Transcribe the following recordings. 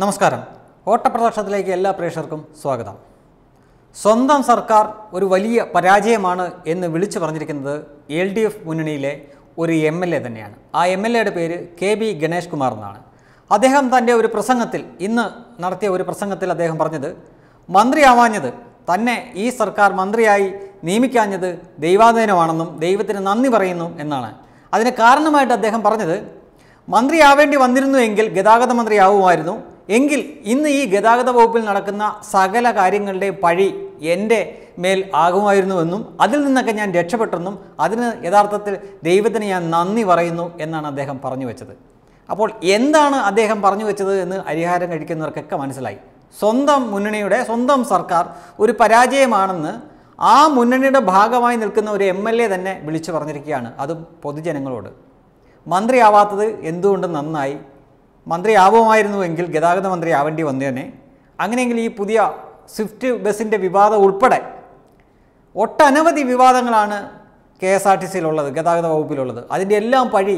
നമസ്കാരം ഓട്ടപ്രദർശനത്തിലേക്ക് എല്ലാ പ്രേക്ഷകർക്കും സ്വാഗതം സ്വന്തം സർക്കാർ ഒരു വലിയ പരാജയമാണ് എന്ന് വിളിച്ചു പറഞ്ഞിരിക്കുന്നത് എൽ ഡി എഫ് മുന്നണിയിലെ ഒരു എം എൽ എ തന്നെയാണ് ആ എം എൽ എയുടെ പേര് കെ ബി ഗണേഷ് കുമാർ എന്നാണ് അദ്ദേഹം തൻ്റെ ഒരു പ്രസംഗത്തിൽ ഇന്ന് നടത്തിയ ഒരു പ്രസംഗത്തിൽ അദ്ദേഹം പറഞ്ഞത് മന്ത്രിയാവാഞ്ഞത് തന്നെ ഈ സർക്കാർ മന്ത്രിയായി നിയമിക്കാഞ്ഞത് ദൈവാധീനമാണെന്നും ദൈവത്തിന് നന്ദി പറയുന്നു എന്നാണ് അതിന് കാരണമായിട്ട് അദ്ദേഹം പറഞ്ഞത് മന്ത്രിയാവേണ്ടി വന്നിരുന്നു എങ്കിൽ ഗതാഗത മന്ത്രിയാവുമായിരുന്നു എങ്കിൽ ഇന്ന് ഈ ഗതാഗത വകുപ്പിൽ നടക്കുന്ന സകല കാര്യങ്ങളുടെ പഴി എൻ്റെ മേൽ ആകുമായിരുന്നുവെന്നും അതിൽ നിന്നൊക്കെ ഞാൻ രക്ഷപ്പെട്ടെന്നും അതിന് യഥാർത്ഥത്തിൽ ദൈവത്തിന് ഞാൻ നന്ദി പറയുന്നു എന്നാണ് അദ്ദേഹം പറഞ്ഞു വെച്ചത് അപ്പോൾ എന്താണ് അദ്ദേഹം പറഞ്ഞു വെച്ചത് എന്ന് അരിഹാരം കഴിക്കുന്നവർക്കൊക്കെ മനസ്സിലായി സ്വന്തം മുന്നണിയുടെ സ്വന്തം സർക്കാർ ഒരു പരാജയമാണെന്ന് ആ മുന്നണിയുടെ ഭാഗമായി നിൽക്കുന്ന ഒരു എം എൽ എ തന്നെ വിളിച്ചു പറഞ്ഞിരിക്കുകയാണ് അതും പൊതുജനങ്ങളോട് മന്ത്രിയാവാത്തത് എന്തുകൊണ്ട് നന്നായി മന്ത്രിയാവുമായിരുന്നുവെങ്കിൽ ഗതാഗത മന്ത്രി ആവേണ്ടി വന്നേനെ അങ്ങനെയെങ്കിൽ ഈ പുതിയ സ്വിഫ്റ്റ് ബസ്സിൻ്റെ വിവാദം ഉൾപ്പെടെ ഒട്ടനവധി വിവാദങ്ങളാണ് കെ എസ് ആർ ടി സിയിലുള്ളത് ഗതാഗത വകുപ്പിലുള്ളത് അതിൻ്റെ എല്ലാം പഴി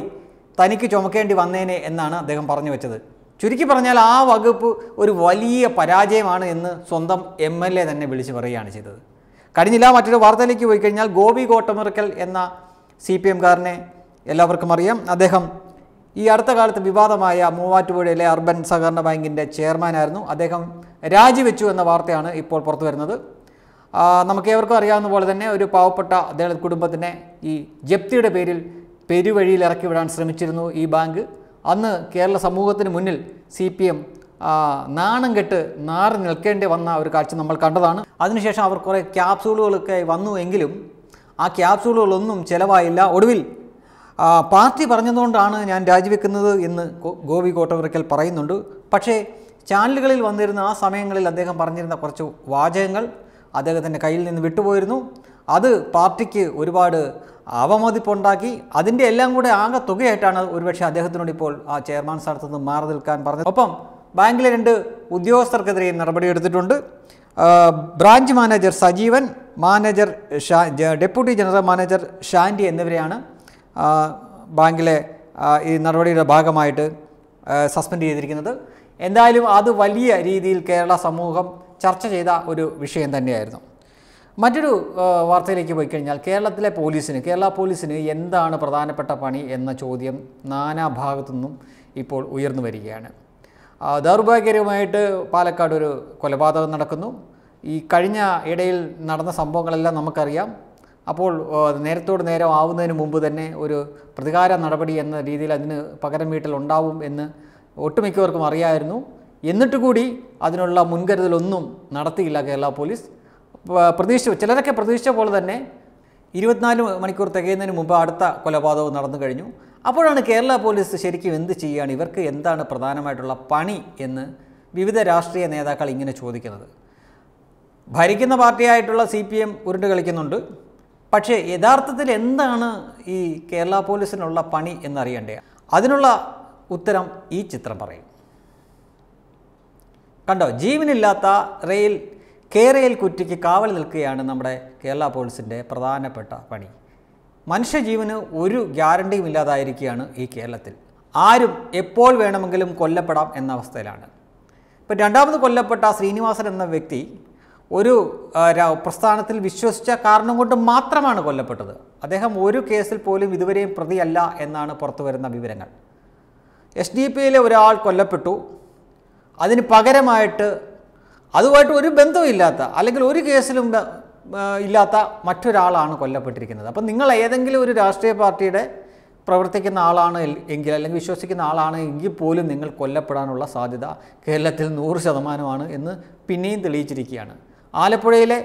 തനിക്ക് ചുമക്കേണ്ടി വന്നേനെ എന്നാണ് അദ്ദേഹം പറഞ്ഞു വെച്ചത് ചുരുക്കി പറഞ്ഞാൽ ആ വകുപ്പ് ഒരു വലിയ പരാജയമാണ് എന്ന് സ്വന്തം എം എൽ എ തന്നെ വിളിച്ചു പറയുകയാണ് ചെയ്തത് കഴിഞ്ഞില്ല മറ്റൊരു വാർത്തയിലേക്ക് പോയി കഴിഞ്ഞാൽ ഗോപി ഗോട്ടമിറക്കൽ എന്ന സി പി എംകാരനെ എല്ലാവർക്കും അറിയാം അദ്ദേഹം ഈ അടുത്ത കാലത്ത് വിവാദമായ മൂവാറ്റുപുഴയിലെ അർബൻ സഹകരണ ബാങ്കിൻ്റെ ചെയർമാനായിരുന്നു അദ്ദേഹം രാജിവെച്ചു എന്ന വാർത്തയാണ് ഇപ്പോൾ പുറത്തു വരുന്നത് ഏവർക്കും അറിയാവുന്ന പോലെ തന്നെ ഒരു പാവപ്പെട്ട ദളിത് കുടുംബത്തിനെ ഈ ജപ്തിയുടെ പേരിൽ പെരുവഴിയിൽ ഇറക്കി വിടാൻ ശ്രമിച്ചിരുന്നു ഈ ബാങ്ക് അന്ന് കേരള സമൂഹത്തിന് മുന്നിൽ സി പി എം നാണം കെട്ട് നാറി നിൽക്കേണ്ടി വന്ന ഒരു കാഴ്ച നമ്മൾ കണ്ടതാണ് അതിനുശേഷം അവർ കുറേ ക്യാപ്സൂളുകളൊക്കെ വന്നു എങ്കിലും ആ ക്യാപ്സൂളുകളൊന്നും ചിലവായില്ല ഒടുവിൽ പാർട്ടി പറഞ്ഞതുകൊണ്ടാണ് ഞാൻ രാജിവെക്കുന്നത് എന്ന് ഗോപി കോട്ടവരക്കൽ പറയുന്നുണ്ട് പക്ഷേ ചാനലുകളിൽ വന്നിരുന്ന ആ സമയങ്ങളിൽ അദ്ദേഹം പറഞ്ഞിരുന്ന കുറച്ച് വാചകങ്ങൾ അദ്ദേഹത്തിൻ്റെ കയ്യിൽ നിന്ന് വിട്ടുപോയിരുന്നു അത് പാർട്ടിക്ക് ഒരുപാട് അവമതിപ്പുണ്ടാക്കി അതിൻ്റെ എല്ലാം കൂടെ ആകെ തുകയായിട്ടാണ് ഒരുപക്ഷെ അദ്ദേഹത്തിനോട് ഇപ്പോൾ ആ ചെയർമാൻ സ്ഥാനത്ത് നിന്ന് മാറി നിൽക്കാൻ പറഞ്ഞത് ഒപ്പം ബാങ്കിലെ രണ്ട് ഉദ്യോഗസ്ഥർക്കെതിരെയും നടപടിയെടുത്തിട്ടുണ്ട് branch manager Sajeevan manager deputy general manager Shandy എന്നിവരെയാണ് ബാങ്കിലെ ഈ നടപടിയുടെ ഭാഗമായിട്ട് സസ്പെൻഡ് ചെയ്തിരിക്കുന്നത് എന്തായാലും അത് വലിയ രീതിയിൽ കേരള സമൂഹം ചർച്ച ചെയ്ത ഒരു വിഷയം തന്നെയായിരുന്നു മറ്റൊരു വാർത്തയിലേക്ക് പോയി കഴിഞ്ഞാൽ കേരളത്തിലെ പോലീസിന് കേരള പോലീസിന് എന്താണ് പ്രധാനപ്പെട്ട പണി എന്ന ചോദ്യം നാനാ ഭാഗത്തുനിന്നും ഇപ്പോൾ ഉയർന്നു വരികയാണ് ദൗർഭാഗ്യകരമായിട്ട് പാലക്കാട് ഒരു കൊലപാതകം നടക്കുന്നു ഈ കഴിഞ്ഞ ഇടയിൽ നടന്ന സംഭവങ്ങളെല്ലാം നമുക്കറിയാം അപ്പോൾ നേരത്തോട് നേരം ആവുന്നതിന് മുമ്പ് തന്നെ ഒരു പ്രതികാര നടപടി എന്ന രീതിയിൽ അതിന് പകരം വീട്ടിൽ ഉണ്ടാവും എന്ന് ഒട്ടുമിക്കവർക്കും അറിയായിരുന്നു എന്നിട്ട് കൂടി അതിനുള്ള മുൻകരുതലൊന്നും നടത്തിയില്ല കേരള പോലീസ് പ്രതീക്ഷിച്ചു ചിലരൊക്കെ പ്രതീക്ഷിച്ച പോലെ തന്നെ ഇരുപത്തിനാല് മണിക്കൂർ തികയുന്നതിന് മുമ്പ് അടുത്ത കൊലപാതകം നടന്നു കഴിഞ്ഞു അപ്പോഴാണ് കേരള പോലീസ് ശരിക്കും എന്ത് ചെയ്യുകയാണ് ഇവർക്ക് എന്താണ് പ്രധാനമായിട്ടുള്ള പണി എന്ന് വിവിധ രാഷ്ട്രീയ നേതാക്കൾ ഇങ്ങനെ ചോദിക്കുന്നത് ഭരിക്കുന്ന പാർട്ടിയായിട്ടുള്ള സി പി എം ഉരുണ്ട് കളിക്കുന്നുണ്ട് പക്ഷേ യഥാർത്ഥത്തിൽ എന്താണ് ഈ കേരള പോലീസിനുള്ള പണി എന്നറിയണ്ടേ അതിനുള്ള ഉത്തരം ഈ ചിത്രം പറയും കണ്ടോ ജീവനില്ലാത്ത റെയിൽ കേരയിൽ കുറ്റിക്ക് കാവൽ നിൽക്കുകയാണ് നമ്മുടെ കേരള പോലീസിൻ്റെ പ്രധാനപ്പെട്ട പണി മനുഷ്യജീവന് ഒരു ഗ്യാരണ്ടിയും ഇല്ലാതായിരിക്കുകയാണ് ഈ കേരളത്തിൽ ആരും എപ്പോൾ വേണമെങ്കിലും കൊല്ലപ്പെടാം എന്ന അവസ്ഥയിലാണ് ഇപ്പം രണ്ടാമത് കൊല്ലപ്പെട്ട ശ്രീനിവാസൻ എന്ന വ്യക്തി ഒരു പ്രസ്ഥാനത്തിൽ വിശ്വസിച്ച കാരണം കൊണ്ട് മാത്രമാണ് കൊല്ലപ്പെട്ടത് അദ്ദേഹം ഒരു കേസിൽ പോലും ഇതുവരെയും പ്രതിയല്ല എന്നാണ് പുറത്തു വരുന്ന വിവരങ്ങൾ എസ് ഡി പി യിലെ ഒരാൾ കൊല്ലപ്പെട്ടു അതിന് പകരമായിട്ട് അതുമായിട്ട് ഒരു ബന്ധമില്ലാത്ത അല്ലെങ്കിൽ ഒരു കേസിലും ഇല്ലാത്ത മറ്റൊരാളാണ് കൊല്ലപ്പെട്ടിരിക്കുന്നത് അപ്പം നിങ്ങൾ ഏതെങ്കിലും ഒരു രാഷ്ട്രീയ പാർട്ടിയുടെ പ്രവർത്തിക്കുന്ന ആളാണ് എങ്കിൽ അല്ലെങ്കിൽ വിശ്വസിക്കുന്ന ആളാണ് എങ്കിൽ പോലും നിങ്ങൾ കൊല്ലപ്പെടാനുള്ള സാധ്യത കേരളത്തിൽ നൂറ് ശതമാനമാണ് എന്ന് പിന്നെയും തെളിയിച്ചിരിക്കുകയാണ് ആലപ്പുഴയിലെ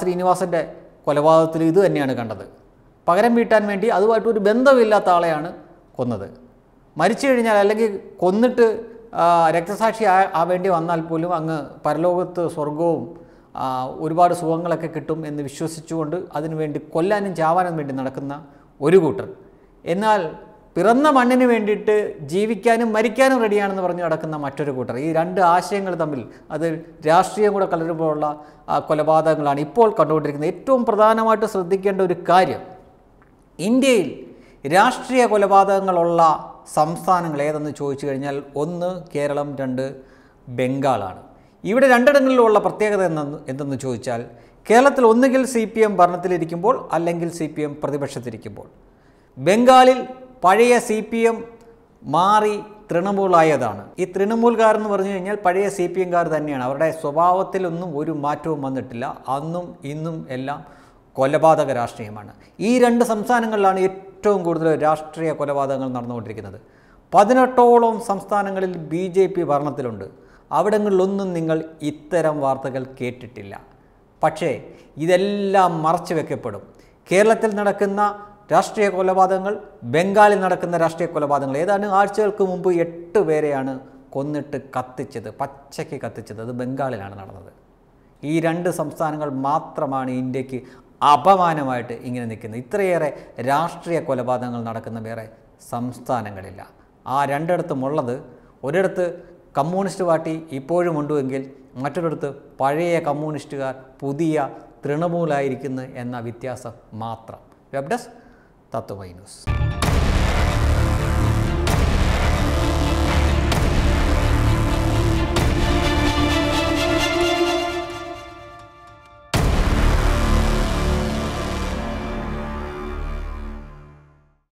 ശ്രീനിവാസൻ്റെ കൊലപാതകത്തിൽ ഇത് തന്നെയാണ് കണ്ടത് പകരം വീട്ടാൻ വേണ്ടി അതുമായിട്ടൊരു ഒരു ബന്ധമില്ലാത്ത ആളെയാണ് കൊന്നത് മരിച്ചു കഴിഞ്ഞാൽ അല്ലെങ്കിൽ കൊന്നിട്ട് രക്തസാക്ഷി ആവേണ്ടി വന്നാൽ പോലും അങ്ങ് പരലോകത്ത് സ്വർഗവും ഒരുപാട് സുഖങ്ങളൊക്കെ കിട്ടും എന്ന് വിശ്വസിച്ചുകൊണ്ട് അതിനുവേണ്ടി കൊല്ലാനും ചാവാനും വേണ്ടി നടക്കുന്ന ഒരു കൂട്ടർ എന്നാൽ പിറന്ന മണ്ണിന് വേണ്ടിയിട്ട് ജീവിക്കാനും മരിക്കാനും റെഡിയാണെന്ന് പറഞ്ഞു നടക്കുന്ന മറ്റൊരു കൂട്ടർ ഈ രണ്ട് ആശയങ്ങൾ തമ്മിൽ അത് രാഷ്ട്രീയം കൂടെ കലരുമ്പോഴുള്ള കൊലപാതകങ്ങളാണ് ഇപ്പോൾ കണ്ടുകൊണ്ടിരിക്കുന്നത് ഏറ്റവും പ്രധാനമായിട്ട് ശ്രദ്ധിക്കേണ്ട ഒരു കാര്യം ഇന്ത്യയിൽ രാഷ്ട്രീയ കൊലപാതകങ്ങളുള്ള സംസ്ഥാനങ്ങൾ ഏതെന്ന് ചോദിച്ചു കഴിഞ്ഞാൽ ഒന്ന് കേരളം രണ്ട് ബംഗാളാണ് ഇവിടെ രണ്ടിടങ്ങളിലുള്ള പ്രത്യേകത എന്തെന്ന് എന്തെന്ന് ചോദിച്ചാൽ കേരളത്തിൽ ഒന്നുകിൽ സി പി എം ഭരണത്തിലിരിക്കുമ്പോൾ അല്ലെങ്കിൽ സി പി എം പ്രതിപക്ഷത്തിരിക്കുമ്പോൾ ബംഗാളിൽ പഴയ സി പി എം മാറി തൃണമൂലായതാണ് ഈ എന്ന് പറഞ്ഞു കഴിഞ്ഞാൽ പഴയ സി പി എംകാർ തന്നെയാണ് അവരുടെ സ്വഭാവത്തിലൊന്നും ഒരു മാറ്റവും വന്നിട്ടില്ല അന്നും ഇന്നും എല്ലാം കൊലപാതക രാഷ്ട്രീയമാണ് ഈ രണ്ട് സംസ്ഥാനങ്ങളിലാണ് ഏറ്റവും കൂടുതൽ രാഷ്ട്രീയ കൊലപാതകങ്ങൾ നടന്നുകൊണ്ടിരിക്കുന്നത് പതിനെട്ടോളം സംസ്ഥാനങ്ങളിൽ ബി ജെ പി ഭരണത്തിലുണ്ട് അവിടങ്ങളിലൊന്നും നിങ്ങൾ ഇത്തരം വാർത്തകൾ കേട്ടിട്ടില്ല പക്ഷേ ഇതെല്ലാം മറച്ചു വയ്ക്കപ്പെടും കേരളത്തിൽ നടക്കുന്ന രാഷ്ട്രീയ കൊലപാതകങ്ങൾ ബംഗാളിൽ നടക്കുന്ന രാഷ്ട്രീയ കൊലപാതകങ്ങൾ ഏതാണ് ആഴ്ചകൾക്ക് മുമ്പ് എട്ട് പേരെയാണ് കൊന്നിട്ട് കത്തിച്ചത് പച്ചയ്ക്ക് കത്തിച്ചത് അത് ബംഗാളിലാണ് നടന്നത് ഈ രണ്ട് സംസ്ഥാനങ്ങൾ മാത്രമാണ് ഇന്ത്യക്ക് അപമാനമായിട്ട് ഇങ്ങനെ നിൽക്കുന്നത് ഇത്രയേറെ രാഷ്ട്രീയ കൊലപാതകങ്ങൾ നടക്കുന്ന വേറെ സംസ്ഥാനങ്ങളില്ല ആ രണ്ടിടത്തുമുള്ളത് ഒരിടത്ത് കമ്മ്യൂണിസ്റ്റ് പാർട്ടി ഇപ്പോഴും ഉണ്ടെങ്കിൽ മറ്റൊരിടത്ത് പഴയ കമ്മ്യൂണിസ്റ്റുകാർ പുതിയ തൃണമൂലായിരിക്കുന്നു എന്ന വ്യത്യാസം മാത്രം വെബ്ഡെസ്ക് tattvainos.